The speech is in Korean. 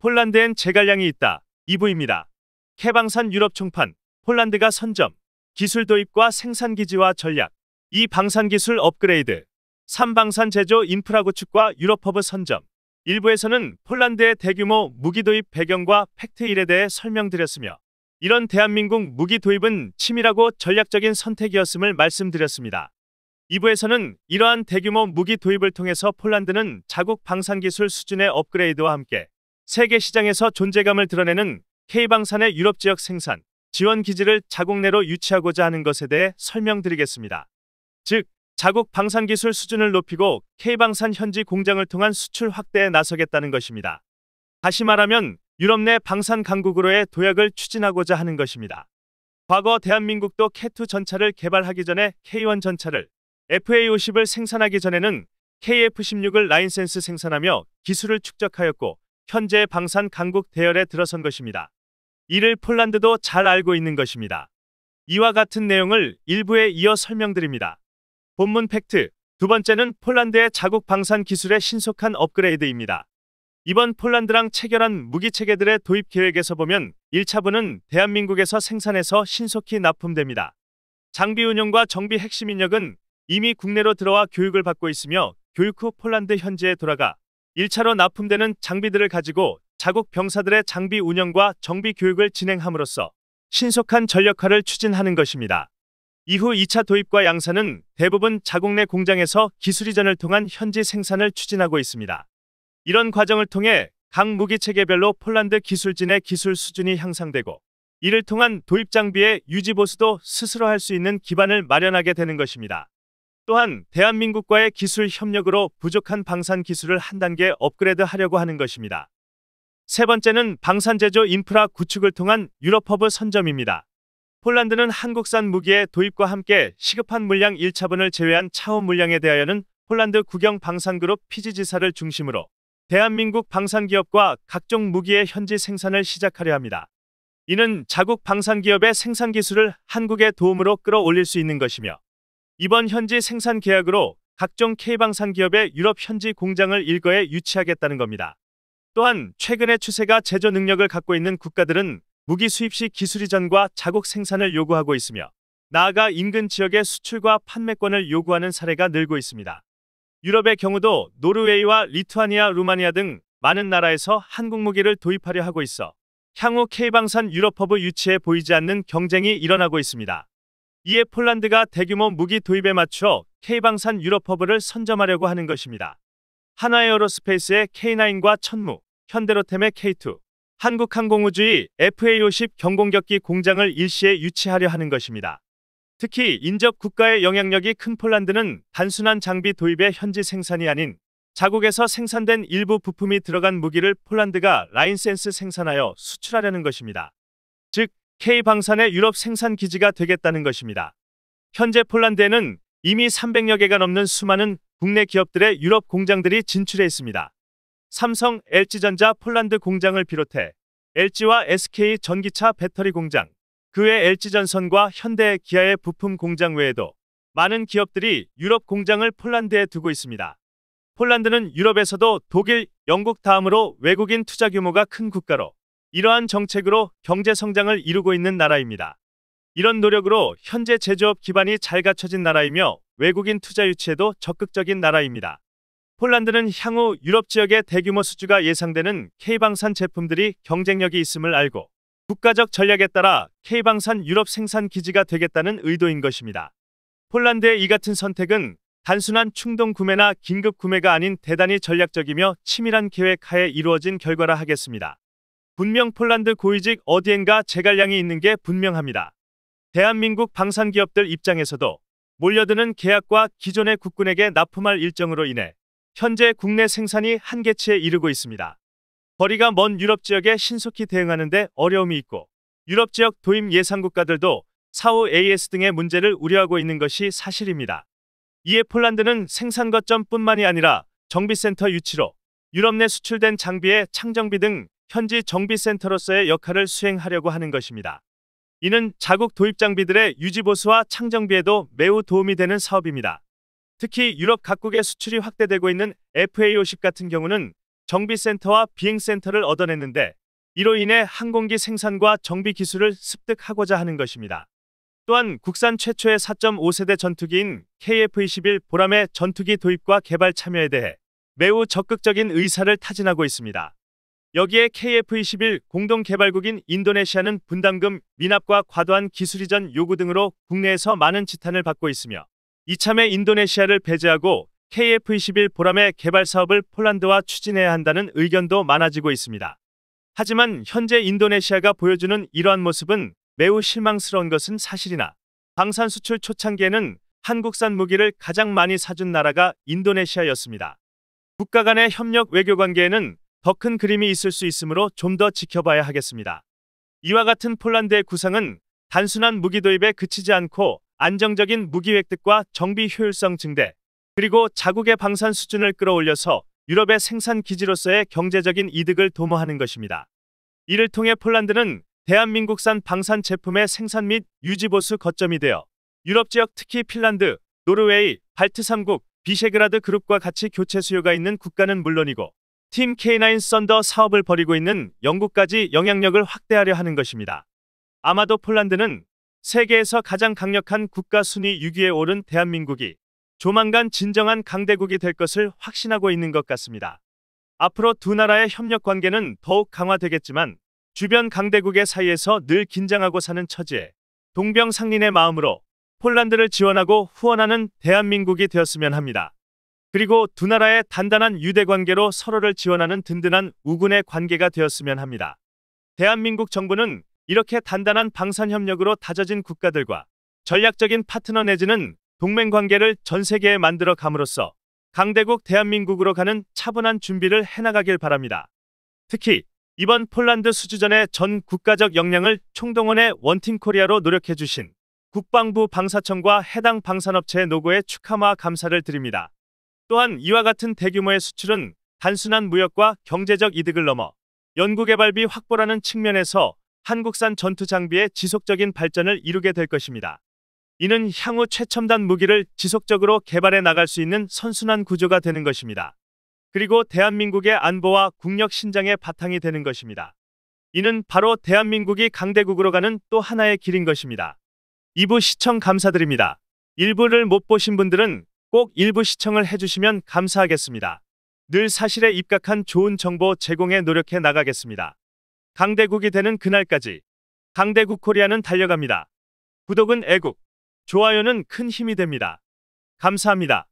폴란드엔 제갈량이 있다. 2부입니다. 해방산 유럽 총판, 폴란드가 선점, 기술 도입과 생산기지와 전략, 2방산기술 업그레이드, 3방산 제조 인프라 구축과 유럽허브 선점. 1부에서는 폴란드의 대규모 무기 도입 배경과 팩트 1에 대해 설명드렸으며 이런 대한민국 무기 도입은 치밀하고 전략적인 선택이었음을 말씀드렸습니다. 2부에서는 이러한 대규모 무기 도입을 통해서 폴란드는 자국 방산기술 수준의 업그레이드와 함께 세계 시장에서 존재감을 드러내는 K방산의 유럽 지역 생산, 지원 기지를 자국 내로 유치하고자 하는 것에 대해 설명드리겠습니다. 즉, 자국 방산 기술 수준을 높이고 K방산 현지 공장을 통한 수출 확대에 나서겠다는 것입니다. 다시 말하면 유럽 내 방산 강국으로의 도약을 추진하고자 하는 것입니다. 과거 대한민국도 K2 전차를 개발하기 전에 K1 전차를, FA50을 생산하기 전에는 KF16을 라인센스 생산하며 기술을 축적하였고 현재 방산 강국 대열에 들어선 것입니다. 이를 폴란드도 잘 알고 있는 것입니다. 이와 같은 내용을 일부에 이어 설명드립니다. 본문 팩트 두 번째는 폴란드의 자국 방산 기술의 신속한 업그레이드입니다. 이번 폴란드랑 체결한 무기 체계들의 도입 계획에서 보면 1차분은 대한민국에서 생산해서 신속히 납품됩니다. 장비 운용과 정비 핵심 인력은 이미 국내로 들어와 교육을 받고 있으며 교육 후 폴란드 현지에 돌아가 1차로 납품되는 장비들을 가지고 자국 병사들의 장비 운영과 정비 교육을 진행함으로써 신속한 전력화를 추진하는 것입니다. 이후 2차 도입과 양산은 대부분 자국 내 공장에서 기술 이전을 통한 현지 생산을 추진하고 있습니다. 이런 과정을 통해 각 무기 체계별로 폴란드 기술진의 기술 수준이 향상되고 이를 통한 도입 장비의 유지 보수도 스스로 할 수 있는 기반을 마련하게 되는 것입니다. 또한 대한민국과의 기술 협력으로 부족한 방산 기술을 한 단계 업그레이드 하려고 하는 것입니다. 세 번째는 방산 제조 인프라 구축을 통한 유럽허브 선점입니다. 폴란드는 한국산 무기의 도입과 함께 시급한 물량 1차분을 제외한 차후 물량에 대하여는 폴란드 국영 방산그룹 피지지사를 중심으로 대한민국 방산기업과 각종 무기의 현지 생산을 시작하려 합니다. 이는 자국 방산기업의 생산기술을 한국의 도움으로 끌어올릴 수 있는 것이며 이번 현지 생산 계약으로 각종 K방산 기업의 유럽 현지 공장을 일거에 유치하겠다는 겁니다. 또한 최근의 추세가 제조 능력을 갖고 있는 국가들은 무기 수입 시 기술 이전과 자국 생산을 요구하고 있으며 나아가 인근 지역의 수출과 판매권을 요구하는 사례가 늘고 있습니다. 유럽의 경우도 노르웨이와 리투아니아, 루마니아 등 많은 나라에서 한국 무기를 도입하려 하고 있어 향후 K방산 유럽 허브 유치에 보이지 않는 경쟁이 일어나고 있습니다. 이에 폴란드가 대규모 무기 도입에 맞춰 K방산 유럽허브를 선점하려고 하는 것입니다. 하나 에어로스페이스의 K9과 천무, 현대로템의 K2, 한국항공우주의 FA-50 경공격기 공장을 일시에 유치하려 하는 것입니다. 특히 인접 국가의 영향력이 큰 폴란드는 단순한 장비 도입의 현지 생산이 아닌 자국에서 생산된 일부 부품이 들어간 무기를 폴란드가 라인센스 생산하여 수출하려는 것입니다. K방산의 유럽 생산 기지가 되겠다는 것입니다. 현재 폴란드에는 이미 300여 개가 넘는 수많은 국내 기업들의 유럽 공장들이 진출해 있습니다. 삼성, LG전자 폴란드 공장을 비롯해 LG와 SK 전기차 배터리 공장, 그 외 LG전선과 현대, 기아의 부품 공장 외에도 많은 기업들이 유럽 공장을 폴란드에 두고 있습니다. 폴란드는 유럽에서도 독일, 영국 다음으로 외국인 투자 규모가 큰 국가로 이러한 정책으로 경제 성장을 이루고 있는 나라입니다. 이런 노력으로 현재 제조업 기반이 잘 갖춰진 나라이며 외국인 투자 유치에도 적극적인 나라입니다. 폴란드는 향후 유럽 지역의 대규모 수주가 예상되는 K방산 제품들이 경쟁력이 있음을 알고 국가적 전략에 따라 K방산 유럽 생산 기지가 되겠다는 의도인 것입니다. 폴란드의 이 같은 선택은 단순한 충동 구매나 긴급 구매가 아닌 대단히 전략적이며 치밀한 계획하에 이루어진 결과라 하겠습니다. 분명 폴란드 고위직 어디엔가 재갈량이 있는 게 분명합니다. 대한민국 방산기업들 입장에서도 몰려드는 계약과 기존의 국군에게 납품할 일정으로 인해 현재 국내 생산이 한계치에 이르고 있습니다. 거리가 먼 유럽 지역에 신속히 대응하는 데 어려움이 있고 유럽 지역 도입 예상 국가들도 사후 AS 등의 문제를 우려하고 있는 것이 사실입니다. 이에 폴란드는 생산 거점뿐만이 아니라 정비센터 유치로 유럽 내 수출된 장비의 창정비 등 현지 정비센터로서의 역할을 수행하려고 하는 것입니다. 이는 자국 도입 장비들의 유지보수와 창정비에도 매우 도움이 되는 사업입니다. 특히 유럽 각국의 수출이 확대되고 있는 FA50 같은 경우는 정비센터와 비행센터를 얻어냈는데 이로 인해 항공기 생산과 정비 기술을 습득하고자 하는 것입니다. 또한 국산 최초의 4.5세대 전투기인 KF-21 보람의 전투기 도입과 개발 참여에 대해 매우 적극적인 의사를 타진하고 있습니다. 여기에 KF21 공동개발국인 인도네시아는 분담금, 미납과 과도한 기술이전 요구 등으로 국내에서 많은 지탄을 받고 있으며 이참에 인도네시아를 배제하고 KF21 보람의 개발 사업을 폴란드와 추진해야 한다는 의견도 많아지고 있습니다. 하지만 현재 인도네시아가 보여주는 이러한 모습은 매우 실망스러운 것은 사실이나 방산 수출 초창기에는 한국산 무기를 가장 많이 사준 나라가 인도네시아였습니다. 국가 간의 협력 외교 관계에는 더큰 그림이 있을 수 있으므로 좀 더 지켜봐야 하겠습니다. 이와 같은 폴란드의 구상은 단순한 무기 도입에 그치지 않고 안정적인 무기 획득과 정비 효율성 증대, 그리고 자국의 방산 수준을 끌어올려서 유럽의 생산 기지로서의 경제적인 이득을 도모하는 것입니다. 이를 통해 폴란드는 대한민국산 방산 제품의 생산 및 유지보수 거점이 되어 유럽 지역 특히 핀란드, 노르웨이, 발트 3국, 비셰그라드 그룹과 같이 교체 수요가 있는 국가는 물론이고 팀 K9 썬더 사업을 벌이고 있는 영국까지 영향력을 확대하려 하는 것입니다. 아마도 폴란드는 세계에서 가장 강력한 국가 순위 6위에 오른 대한민국이 조만간 진정한 강대국이 될 것을 확신하고 있는 것 같습니다. 앞으로 두 나라의 협력 관계는 더욱 강화되겠지만 주변 강대국의 사이에서 늘 긴장하고 사는 처지에 동병상린의 마음으로 폴란드를 지원하고 후원하는 대한민국이 되었으면 합니다. 그리고 두 나라의 단단한 유대 관계로 서로를 지원하는 든든한 우군의 관계가 되었으면 합니다. 대한민국 정부는 이렇게 단단한 방산 협력으로 다져진 국가들과 전략적인 파트너 내지는 동맹 관계를 전 세계에 만들어 감으로써 강대국 대한민국으로 가는 차분한 준비를 해나가길 바랍니다. 특히 이번 폴란드 수주전의 전 국가적 역량을 총동원해 원팀 코리아로 노력해 주신 국방부 방사청과 해당 방산업체의 노고에 축하와 감사를 드립니다. 또한 이와 같은 대규모의 수출은 단순한 무역과 경제적 이득을 넘어 연구개발비 확보라는 측면에서 한국산 전투 장비의 지속적인 발전을 이루게 될 것입니다. 이는 향후 최첨단 무기를 지속적으로 개발해 나갈 수 있는 선순환 구조가 되는 것입니다. 그리고 대한민국의 안보와 국력 신장의 바탕이 되는 것입니다. 이는 바로 대한민국이 강대국으로 가는 또 하나의 길인 것입니다. 2부 시청 감사드립니다. 1부를 못 보신 분들은 꼭 일부 시청을 해주시면 감사하겠습니다. 늘 사실에 입각한 좋은 정보 제공에 노력해 나가겠습니다. 강대국이 되는 그날까지 강대국 코리아는 달려갑니다. 구독은 애국, 좋아요는 큰 힘이 됩니다. 감사합니다.